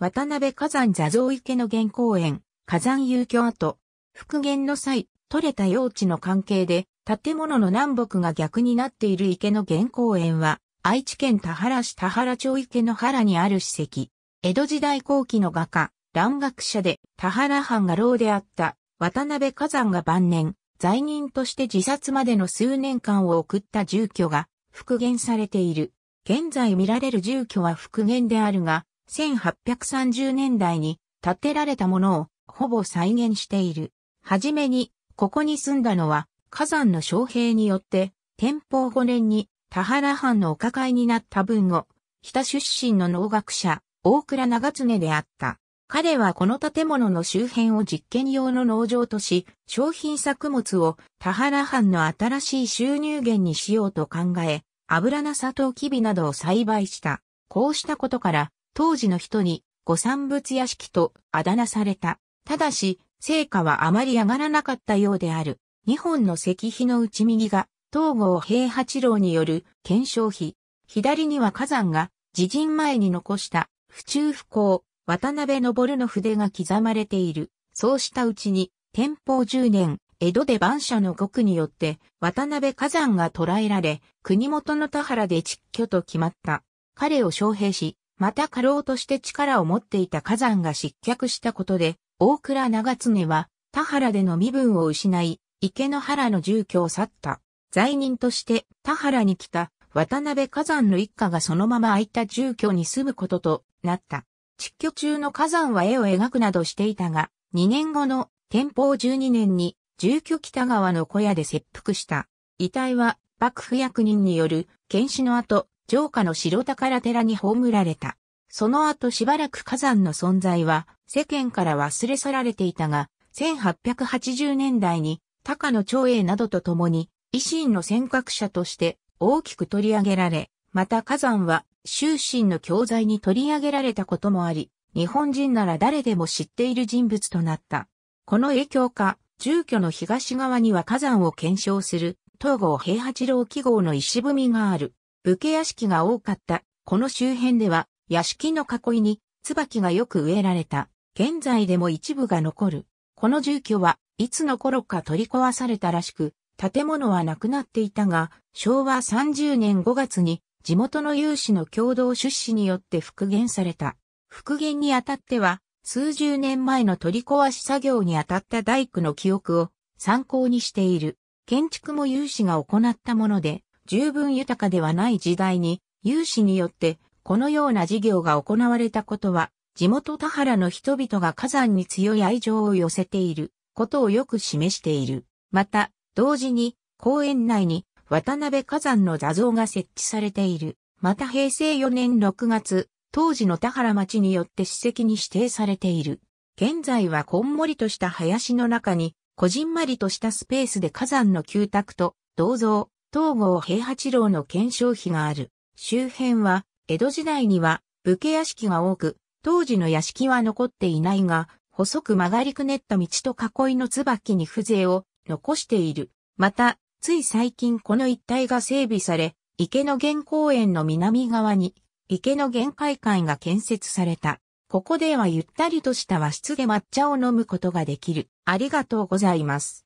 渡辺火山座像池の原公園、火山遊居跡、復元の際、取れた用地の関係で、建物の南北が逆になっている池の原公園は、愛知県田原市田原町池の原にある史跡。江戸時代後期の画家、蘭学者で田原藩が老であった渡辺火山が晩年、罪人として自殺までの数年間を送った住居が復元されている。現在見られる住居は復元であるが、1830年代に建てられたものをほぼ再現している。はじめに、ここに住んだのは、火山の将兵によって、天保5年に田原藩のお抱えになった文を、北出身の農学者、大倉長常であった。彼はこの建物の周辺を実験用の農場とし、商品作物を田原藩の新しい収入源にしようと考え、油菜砂糖キビなどを栽培した。こうしたことから、当時の人に御産物屋敷とあだ名された。ただし、成果はあまり上がらなかったようである。日本の石碑の内右が、東郷平八郎による検証碑。左には火山が、自陣前に残した、府中不幸、渡辺昇の筆が刻まれている。そうしたうちに、天保十年、江戸で万社の国によって、渡辺火山が捕らえられ、国元の田原で蟄居と決まった。彼を招聘し、また過労として力を持っていた火山が失脚したことで、大倉長常は田原での身分を失い、池の原の住居を去った。罪人として田原に来た渡辺火山の一家がそのまま空いた住居に住むこととなった。実居中の火山は絵を描くなどしていたが、2年後の天保12年に住居北側の小屋で切腹した。遺体は幕府役人による検視の後、城下の城宝寺に葬られた。その後しばらく火山の存在は世間から忘れ去られていたが、1880年代に高野長英などと共に維新の尖閣者として大きく取り上げられ、また火山は終身の教材に取り上げられたこともあり、日本人なら誰でも知っている人物となった。この影響か、住居の東側には火山を検証する東郷平八郎記号の石踏みがある。武家屋敷が多かった。この周辺では、屋敷の囲いに、椿がよく植えられた。現在でも一部が残る。この住居はいつの頃か取り壊されたらしく、建物はなくなっていたが、昭和30年5月に地元の有志の共同出資によって復元された。復元にあたっては、数十年前の取り壊し作業にあたった大工の記憶を参考にしている。建築も有志が行ったもので、十分豊かではない時代に、有志によってこのような事業が行われたことは、地元田原の人々が火山に強い愛情を寄せていることをよく示している。また、同時に公園内に渡辺火山の座像が設置されている。また平成4年6月、当時の田原町によって史跡に指定されている。現在はこんもりとした林の中に、こじんまりとしたスペースで火山の旧宅と銅像、東郷平八郎の検証碑がある。周辺は、江戸時代には武家屋敷が多く、当時の屋敷は残っていないが、細く曲がりくねった道と囲いの椿に風情を残している。また、つい最近この一帯が整備され、池の原公園の南側に、池の玄会館が建設された。ここではゆったりとした和室で抹茶を飲むことができる。ありがとうございます。